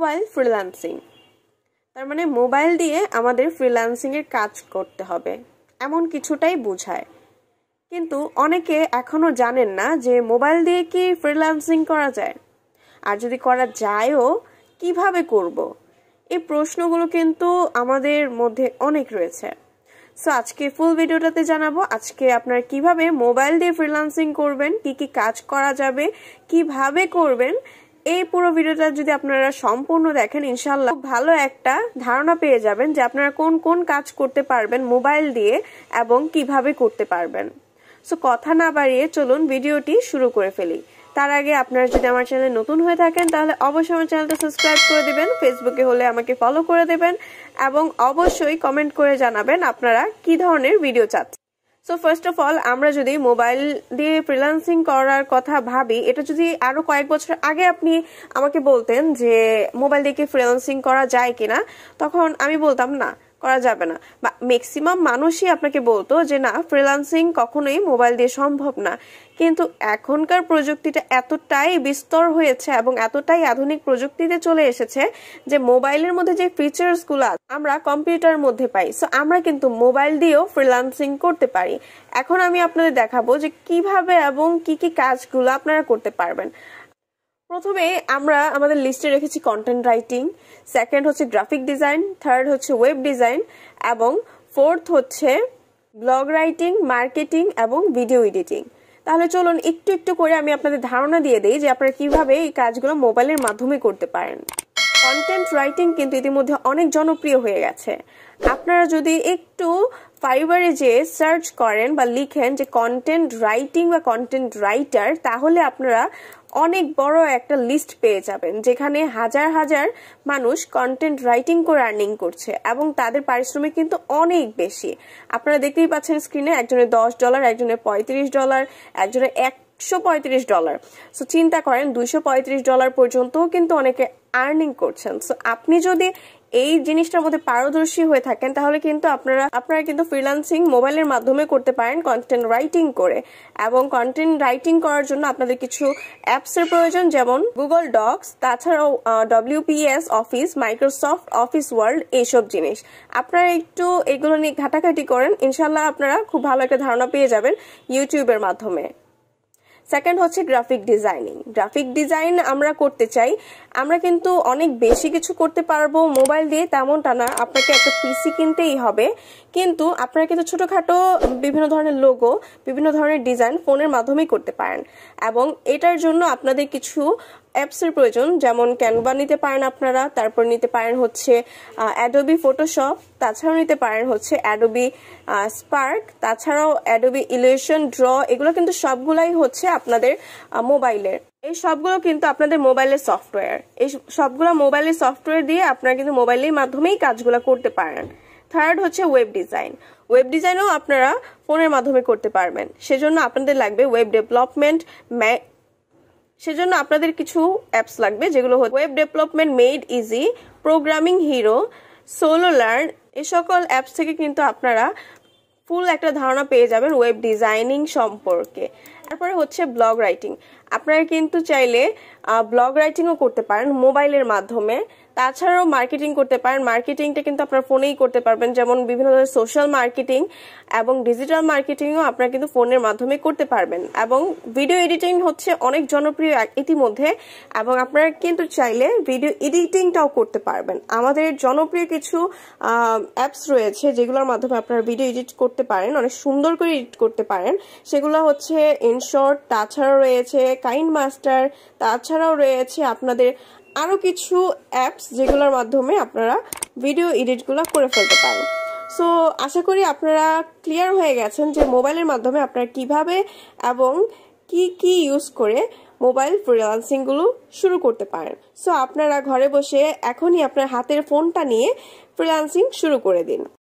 Mobile freelancing তার মানে mobile দিয়ে আমাদের ফ্রিল্যান্সিংয়ের কাজ করতে হবে এমন কিছুটাই বোঝায় কিন্তু অনেকে এখনও জানেন না যে মোবাইল দিয়ে কি ফ্রিল্যান্সিং করা যায় আর যদি করা যায়ও কিভাবে করব। এই প্রশ্নগুলো কিন্তু আমাদের মধ্যে অনেক রয়েছে সো আজকে ফুল ভিডিওটাতে জানাবো আজকে আপনার কিভাবে মোবাইল দিয়ে ফ্রিল্যান্সিং করবেন কি কি কাজ করা যাবে কিভাবে করবেন এই পুরো ভিডিওটা যদি আপনারা সম্পূর্ণ দেখেন ইনশাল্লাহ ভালো একটা ধারণা পেয়ে যাবেন যে আপনারা কোন কোন কাজ করতে পারবেন মোবাইল দিয়ে এবং কিভাবে করতে পারবেন সো কথা না বাড়িয়ে চলুন ভিডিওটি শুরু করে ফেলি তার আগে আপনারা যদি আমার চ্যানেলে নতুন হয়ে থাকেন তাহলে অবশ্যই আমার চ্যানেলটা সাবস্ক্রাইব করে দেবেন ফেসবুকে হলে আমাকে ফলো করে দেবেন এবং অবশ্যই কমেন্ট করে জানাবেন আপনারা কি ধরনের ভিডিও চাচ্ছেন সো ফার্স্ট অফ অল আমরা যদি মোবাইল দিয়ে ফ্রিলান্সিং করার কথা ভাবি এটা যদি আরো কয়েক বছর আগে আপনি আমাকে বলতেন যে মোবাইল দিয়ে কি ফ্রিলান্সিং করা যায় কিনা তখন আমি বলতাম না করা যাবে না বা ম্যাক্সিমাম মানুষই আপনাকে বলতো যে না ফ্রিলান্সিং কখনোই মোবাইল দিয়ে সম্ভব না কিন্তু এখনকার প্রযুক্তিটা এতটাই বিস্তর হয়েছে এবং এতটাই আধুনিক প্রযুক্তিতে চলে এসেছে যে মোবাইলের মধ্যে যে ফিচার্সগুলো আমরা কম্পিউটার মধ্যে পাই সো আমরা কিন্তু মোবাইল দিয়েও ফ্রিলান্সিং করতে পারি এখন আমি আপনাদের দেখাবো যে কিভাবে এবং কি কি কাজগুলো আপনারা করতে পারবেন প্রথমে আমরা আমাদের লিস্টে রেখেছি কন্টেন্ট রাইটিং সেকেন্ড হচ্ছে গ্রাফিক ডিজাইন থার্ড হচ্ছে ওয়েব ডিজাইন এবং ফোর্থ হচ্ছে ব্লগ রাইটিং মার্কেটিং এবং ভিডিও এডিটিং তাহলে চলুন একটু একটু করে আমি আপনাদের ধারণা দিয়ে দিই যে আপনারা কিভাবে এই কাজগুলো মোবাইলের মাধ্যমে করতে পারেন কন্টেন্ট রাইটিং কিন্তু ইতিমধ্যে অনেক জনপ্রিয় হয়ে গেছে আপনারা যদি একটু ফাইবারে যে সার্চ করেন বা লিখেন যে কন্টেন্ট রাইটিং বা কন্টেন্ট রাইটার তাহলে আপনারা অনেক বড় একটা লিস্ট পেয়ে যাবেন যেখানে হাজার হাজার মানুষ কন্টেন্ট রাইটিং করে আর্নিং করছে এবং তাদের পারিশ্রমিক কিন্তু অনেক বেশি আপনারা দেখতেই পাচ্ছেন স্ক্রিনে একজনের দশ ডলার একজনের পঁয়ত্রিশ ডলার একজনের এক একশো পঁয়ত্রিশ ডলার সো চিন্তা করেন দুইশো পঁয়ত্রিশ ডলার পর্যন্তও কিন্তু অনেকে আর্নিং করছেন সো আপনি যদি এই জিনিসটার মধ্যে পারদর্শী হয়ে থাকেন তাহলে কিন্তু আপনারা আপনারা কিন্তু ফ্রিলান্সিং মোবাইলের মাধ্যমে করতে পারেন কন্টেন্ট রাইটিং করে এবং কন্টেন্ট রাইটিং করার জন্য আপনাদের কিছু অ্যাপসের প্রয়োজন যেমন গুগল ডক্স তাছাড়াও WPS office Microsoft office world এইসব জিনিস আপনারা একটু এগুলো নিয়ে ঘাটাঘাটি করেন ইনশাল্লাহ আপনারা খুব ভালো একটা ধারণা পেয়ে যাবেন ইউটিউবের মাধ্যমে সেকেন্ড হচ্ছে গ্রাফিক ডিজাইনিং গ্রাফিক ডিজাইন আমরা করতে চাই আমরা কিন্তু অনেক বেশি কিছু করতে পারবো মোবাইল দিয়ে তেমনটা না আপনাকে একটা পিসি কিনতেই হবে কিন্তু আপনারা কিন্তু ছোটোখাটো বিভিন্ন ধরনের লোগো বিভিন্ন ধরনের ডিজাইন ফোনের মাধ্যমেই করতে পারেন এবং এটার জন্য আপনাদের কিছু অ্যাপসের প্রয়োজন যেমন ক্যানভা নিতে পারেন আপনারা তারপর নিতে পারেন হচ্ছে অ্যাডোবি ফটোশপ তাছাড়াও নিতে পারেন হচ্ছে অ্যাডোবি স্পার্ক তাছাড়াও অ্যাডোবি ইলিউশন ড্র এগুলো কিন্তু সবগুলাই হচ্ছে আপনাদের মোবাইলের এই সবগুলো কিন্তু আপনাদের মোবাইলের সফটওয়্যার এই সবগুলো মোবাইলের সফটওয়্যার দিয়ে আপনারা কিন্তু মোবাইলের মাধ্যমেই কাজগুলো করতে পারেন থার্ড হচ্ছে ওয়েব ডিজাইন ওয়েব ডিজাইনও আপনারা ফোনের মাধ্যমে করতে পারবেন সেজন্য আপনাদের লাগবে ওয়েব ডেভেলপমেন্ট সেজন্য আপনাদের কিছু অ্যাপস লাগবে যেগুলো web development made easy programming hero SoloLearn এ সকল অ্যাপস থেকে কিন্তু আপনারা ফুল একটা ধারণা পেয়ে যাবেন ওয়েব ডিজাইনিং সম্পর্কে তারপরে হচ্ছে ব্লগ রাইটিং আপনারা কিন্তু চাইলে ব্লগ রাইটিংও করতে পারেন মোবাইলের মাধ্যমে তাছাড়াও মার্কেটিং করতে পারেন মার্কেটিংটা কিন্তু আপনার ফোনেই করতে পারবেন যেমন বিভিন্ন ধরনের সোশ্যাল মার্কেটিং এবং ডিজিটাল মার্কেটিংও আপনারা কিন্তু ফোনের মাধ্যমে করতে পারবেন এবং ভিডিও এডিটিং হচ্ছে অনেক জনপ্রিয় ইতিমধ্যে এবং আপনারা কিন্তু চাইলে ভিডিও এডিটিংটাও করতে পারবেন আমাদের জনপ্রিয় কিছু অ্যাপস রয়েছে যেগুলোর মাধ্যমে আপনারা ভিডিও এডিট করতে পারেন অনেক সুন্দর করে এডিট করতে পারেন সেগুলো হচ্ছে ইনশর্ট তাছাড়াও রয়েছে কাইন্ড মাস্টার তাছাড়াও রয়েছে আপনাদের আরও কিছু অ্যাপস যেগুলোর মাধ্যমে আপনারা ভিডিও এডিটগুলো করে ফেলতে পারেন সো আশা করি আপনারা ক্লিয়ার হয়ে গেছেন যে মোবাইলের মাধ্যমে আপনারা কিভাবে এবং কি কি ইউজ করে মোবাইল ফ্রিলান্সিংগুলো শুরু করতে পারেন সো আপনারা ঘরে বসে এখনই আপনার হাতের ফোনটা নিয়ে ফ্রিলান্সিং শুরু করে দিন